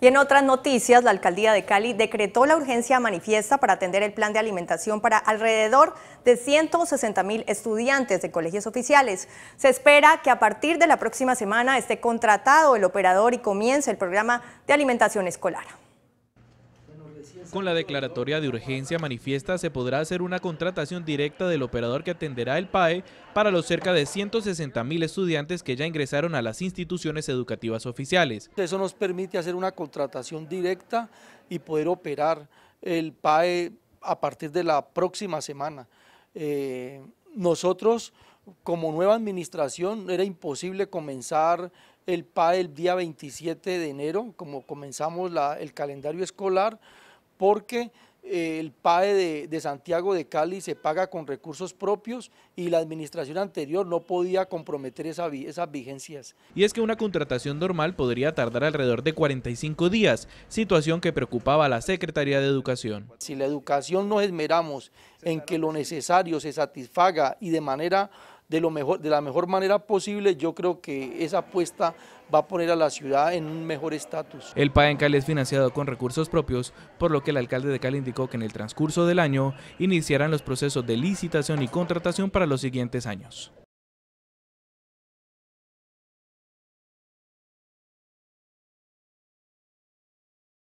Y en otras noticias, la alcaldía de Cali decretó la urgencia manifiesta para atender el plan de alimentación para alrededor de 160 mil estudiantes de colegios oficiales. Se espera que a partir de la próxima semana esté contratado el operador y comience el programa de alimentación escolar. Con la declaratoria de urgencia manifiesta se podrá hacer una contratación directa del operador que atenderá el PAE para los cerca de 160 mil estudiantes que ya ingresaron a las instituciones educativas oficiales. Eso nos permite hacer una contratación directa y poder operar el PAE a partir de la próxima semana. Eh, nosotros, como nueva administración, era imposible comenzar el PAE el día 27 de enero, como comenzamos el calendario escolar, porque eh, el PAE de, Santiago de Cali se paga con recursos propios y la administración anterior no podía comprometer esas vigencias. Y es que una contratación normal podría tardar alrededor de 45 días, situación que preocupaba a la Secretaría de Educación. Si la educación nos esmeramos en que lo necesario se satisfaga y de manera de, lo mejor, de la mejor manera posible, yo creo que esa apuesta va a poner a la ciudad en un mejor estatus. El en Cali es financiado con recursos propios, por lo que el alcalde de Cali indicó que en el transcurso del año iniciarán los procesos de licitación y contratación para los siguientes años.